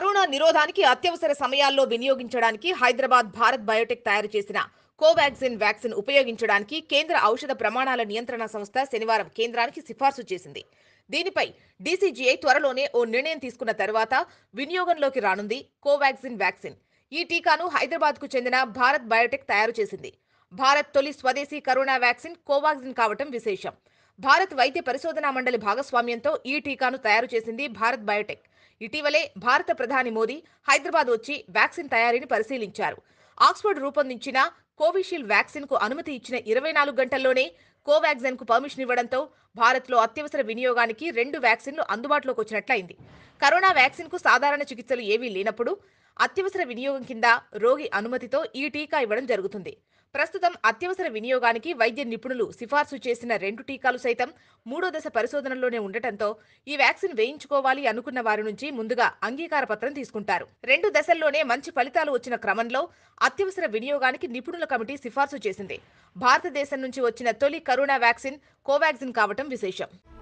corona నిరోధానికి అత్యవసర సమయాల్లో వినియోగించడానికి హైదరాబాద్ భారత్ బయోటెక్ తయారు చేసిన కోవాక్సిన్ వ్యాక్సిన్ ఉపయోగించడానికి కేంద్ర ఔషధ ప్రమాణాల నియంత్రణ సంస్థ శనివారం కేంద్రానికి సిఫార్సు చేసింది దీనిపై డీసీజీఐ త్వరలోనే ఓ నిర్ణయం తీసుకున్న తర్వాత వినియోగంలోకి రానుంది కోవాక్సిన్ వ్యాక్సిన్ ఈ టీకాను హైదరాబాద్కు చెందిన భారత్ బయోటెక్ తయారు చేసింది భారత్ తొలి స్వదేశీ కరోనా వ్యాక్సిన్ కోవాక్సిన్ కావటం విశేషం భారత్ వైద్య పరిశోధనా మండలి భాగస్వామ్యంతో ఈ టీకాను తయారు చేసింది భారత్ బయోటెక్ ఇటీవలే భారత ప్రధాని మోదీ హైదరాబాద్ వచ్చి వ్యాక్సిన్ తయారీని పరిశీలించారు ఆక్స్ఫర్డ్ రూపొందించిన కోవిషీల్డ్ వ్యాక్సిన్ కు అనుమతి ఇచ్చిన ఇరవై నాలుగు గంటల్లోనే కోవాక్సిన్ కు పర్మిషన్ ఇవ్వడంతో భారత్లో అత్యవసర వినియోగానికి రెండు వ్యాక్సిన్లు అందుబాటులోకి వచ్చినట్లయింది కరోనా వ్యాక్సిన్కు సాధారణ చికిత్సలు ఏవీ లేనప్పుడు అత్యవసర వినియోగం కింద రోగి అనుమతితో ఈ టీకా ఇవ్వడం జరుగుతుంది ప్రస్తుతం అత్యవసర వినియోగానికి వైద్య నిపుణులు సిఫార్సు చేసిన రెండు టీకాలు సైతం మూడో దశ పరిశోధనలోనే ఉండటంతో ఈ వ్యాక్సిన్ వేయించుకోవాలి అనుకున్న వారి నుంచి ముందుగా అంగీకార పత్రం తీసుకుంటారు రెండు దశల్లోనే మంచి ఫలితాలు వచ్చిన క్రమంలో అత్యవసర వినియోగానికి నిపుణుల కమిటీ సిఫార్సు చేసింది భారతదేశం నుంచి వచ్చిన తొలి కరోనా వ్యాక్సిన్ కోవాక్సిన్ కావటం విశేషం